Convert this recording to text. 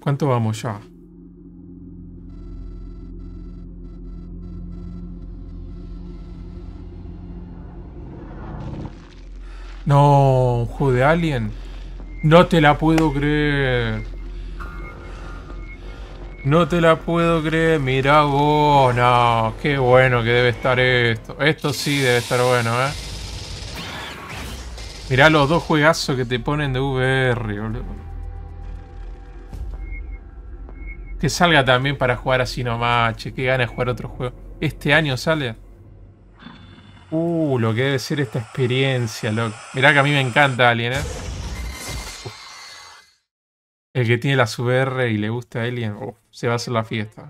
¿Cuánto vamos ya? No, un juego de Alien. No te la puedo creer. No te la puedo creer. Mira vos. No, qué bueno que debe estar esto. Esto sí debe estar bueno, eh. Mirá los dos juegazos que te ponen de VR, boludo. Que salga también para jugar así nomás, che, que gane de jugar otro juego. Este año sale. Uh, lo que debe ser esta experiencia, loco. Mirá que a mí me encanta Alien, ¿eh? El que tiene la VR y le gusta a Alien, se va a hacer la fiesta.